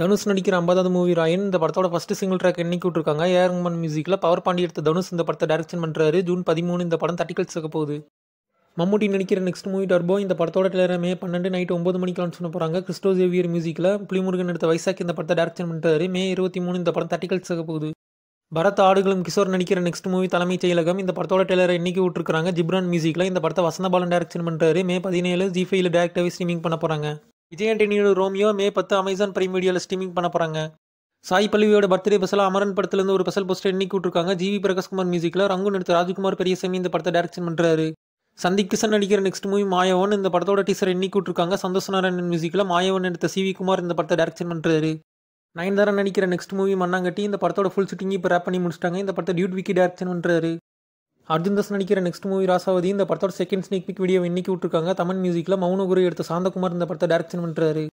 தனுஷ் நடிக்கிற ஐம்பதாவது மூவி ராயன் இந்த படத்தோட ஃபஸ்ட்டு சிங்கிள் ட்ராக் என்னைக்கு விட்டுருக்காங்க ஏரங்கமன் மியூசிக்கில் பவர் பாண்டி எடுத்த தனுஷ் இந்த படத்தை டைரக்ஷன் பண்ணுறாரு ஜூன் பதிமூணு இந்த படம் தட்டி சேர்க்க போகுது மம்முட்டி நடிக்கிற நெக்ஸ்ட் மூவி டர்போ இந்த படத்தோட டெலர் மே பன்னெண்டு நைட் ஒம்பது மணிக்கு லான்ச் பண்ண போகிறாங்க கிறிஸ்டோ ஜேவியர் மியூசிக்கில் புலிமுருகன் எடுத்த வைசாக் இந்த படத்தை டைரக்ஷன் பண்ணுறாரு மே இருபத்தி மூணு இந்த படம் தட்டி சேர்க்க போகுது பரத் ஆடுகளும் கிஷோர் நடிக்கிற நெக்ஸ்ட் மூவி தலைமைச் செயலகம் இந்த படத்தோட டெலரை இன்னைக்கு விட்டுருக்காங்க ஜிப்ரான் மியூசிக்கில் இந்த படத்தை வசந்தபாலன் டைரக்ஷன் பண்ணுறாரு மே பதினேழு ஜிஃபையில் டேரக்டாகவே ஸ்ட்ரீமிங் பண்ண போகிறாங்க விஜயன் ரோமியோ மே பத்து அமேசான் பிரைம் வீடியோவில் ஸ்ட்ரீமிங் பண்ண போகிறாங்க சாய் பல்லவியோட பர்த்டே பஸ்ஸில் அமரன் படத்துலேருந்து ஒரு ஸ்பெஷல் போஸ்டர் எண்ணி கூட்டிருக்காங்க ஜிவி பிரகாஷ்குமார் மியூசிக்கில் ரங்கு நடித்த ராஜ்குமார் பெரியசாமி இந்த படத்தை டேரக்ஷன் பண்ணுறாரு சந்தி கிஷன் நடிக்கிற நெக்ஸ்ட் மூவி மாயவன் இந்த படத்தோட டீசர் எண்ணி கூட்டிருக்காங்க சந்தோஷ் நாராயணன் மியூசிக்கில் மாயவன் எடுத்த சி வி குமார் இந்த படத்தை டேரக்ஷன் பண்ணுறாரு நயன்தாரா நடிக்கிற நெக்ஸ்ட் மூவி மண்ணாங்கட்டி இந்த படத்தோட ஃபுல் ஷூட்டிங் இப்போ ரேப் பண்ணி முடிச்சிட்டாங்க இந்த படத்தை டியூட் விக்கி டேரக்ஷன் பண்ணுறாரு அர்ஜுன் தஸ் நடிக்கிற நெக்ஸ்ட் மூவி ராசாவதி இந்த படத்தோட செகண்ட் ஸ்னீக் பிக் வீடியோ இன்னைக்கு விட்டுருக்காங்க தமிழ் மியூசிக்கில் மௌனகுரு எடுத்த சாந்தகுமார் இந்த படத்தை டேரக்ஷன் பண்ணுறாரு